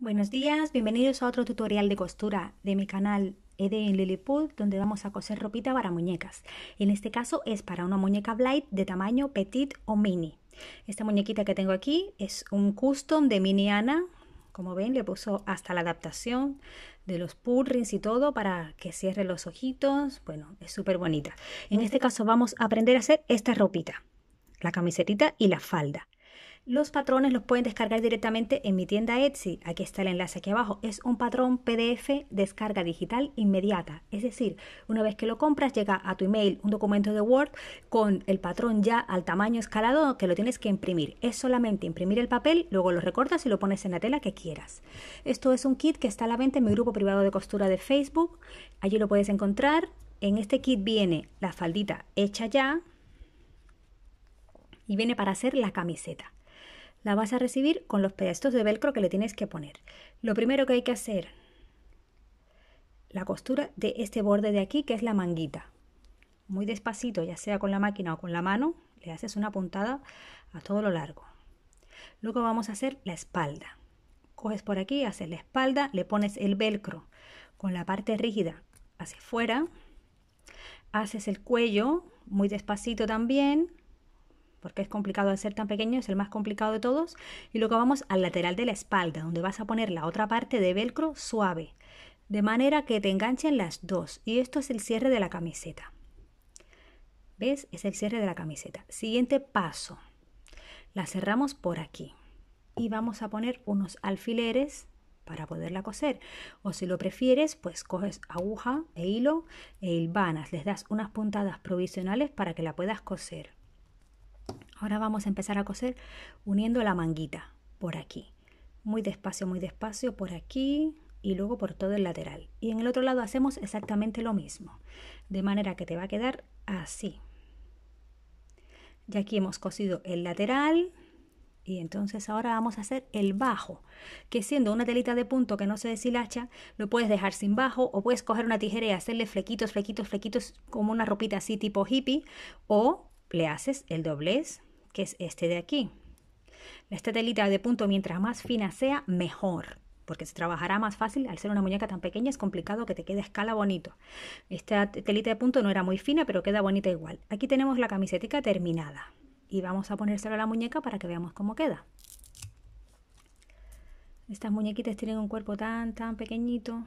Buenos días, bienvenidos a otro tutorial de costura de mi canal Eden en donde vamos a coser ropita para muñecas. En este caso es para una muñeca Blight de tamaño petit o mini. Esta muñequita que tengo aquí es un custom de Mini Ana. Como ven, le puso hasta la adaptación de los purrins y todo para que cierre los ojitos. Bueno, es súper bonita. En este caso vamos a aprender a hacer esta ropita, la camiseta y la falda. Los patrones los pueden descargar directamente en mi tienda Etsy. Aquí está el enlace aquí abajo. Es un patrón PDF descarga digital inmediata. Es decir, una vez que lo compras llega a tu email un documento de Word con el patrón ya al tamaño escalado que lo tienes que imprimir. Es solamente imprimir el papel, luego lo recortas y lo pones en la tela que quieras. Esto es un kit que está a la venta en mi grupo privado de costura de Facebook. Allí lo puedes encontrar. En este kit viene la faldita hecha ya y viene para hacer la camiseta la vas a recibir con los pedazos de velcro que le tienes que poner. Lo primero que hay que hacer, la costura de este borde de aquí, que es la manguita. Muy despacito, ya sea con la máquina o con la mano, le haces una puntada a todo lo largo. Luego vamos a hacer la espalda. Coges por aquí, haces la espalda, le pones el velcro con la parte rígida hacia afuera, haces el cuello muy despacito también, porque es complicado hacer ser tan pequeño, es el más complicado de todos. Y luego vamos al lateral de la espalda, donde vas a poner la otra parte de velcro suave, de manera que te enganchen las dos. Y esto es el cierre de la camiseta. ¿Ves? Es el cierre de la camiseta. Siguiente paso. La cerramos por aquí. Y vamos a poner unos alfileres para poderla coser. O si lo prefieres, pues coges aguja e hilo e hilvanas. Les das unas puntadas provisionales para que la puedas coser. Ahora vamos a empezar a coser uniendo la manguita por aquí. Muy despacio, muy despacio por aquí y luego por todo el lateral. Y en el otro lado hacemos exactamente lo mismo. De manera que te va a quedar así. Ya aquí hemos cosido el lateral. Y entonces ahora vamos a hacer el bajo, que siendo una telita de punto que no se deshilacha, lo puedes dejar sin bajo o puedes coger una tijera y hacerle flequitos, flequitos, flequitos como una ropita así tipo hippie o le haces el doblez, que es este de aquí. Esta telita de punto, mientras más fina sea, mejor, porque se trabajará más fácil. Al ser una muñeca tan pequeña es complicado que te quede escala bonito. Esta telita de punto no era muy fina, pero queda bonita igual. Aquí tenemos la camiseta terminada y vamos a ponérselo a la muñeca para que veamos cómo queda. Estas muñequitas tienen un cuerpo tan, tan pequeñito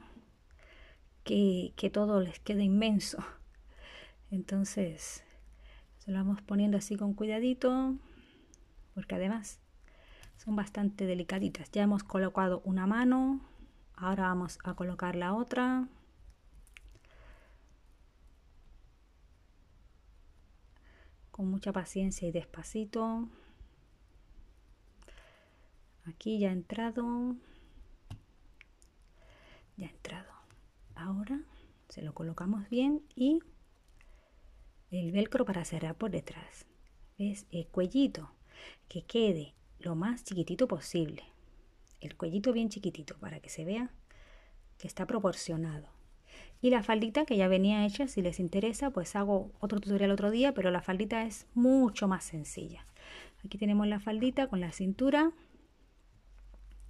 que, que todo les queda inmenso. Entonces, se lo vamos poniendo así con cuidadito, porque además son bastante delicaditas. Ya hemos colocado una mano, ahora vamos a colocar la otra. Con mucha paciencia y despacito. Aquí ya ha entrado. Ya ha entrado. Ahora se lo colocamos bien y el velcro para cerrar por detrás. Es El cuellito que quede lo más chiquitito posible. El cuellito bien chiquitito para que se vea que está proporcionado. Y la faldita que ya venía hecha, si les interesa, pues hago otro tutorial otro día, pero la faldita es mucho más sencilla. Aquí tenemos la faldita con la cintura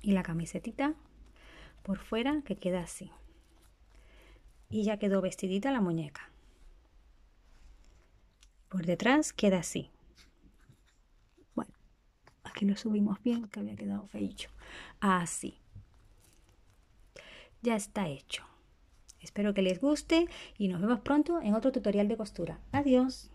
y la camisetita por fuera que queda así. Y ya quedó vestidita la muñeca por detrás queda así. Bueno, aquí lo subimos bien, que había quedado feo. Así. Ya está hecho. Espero que les guste y nos vemos pronto en otro tutorial de costura. Adiós.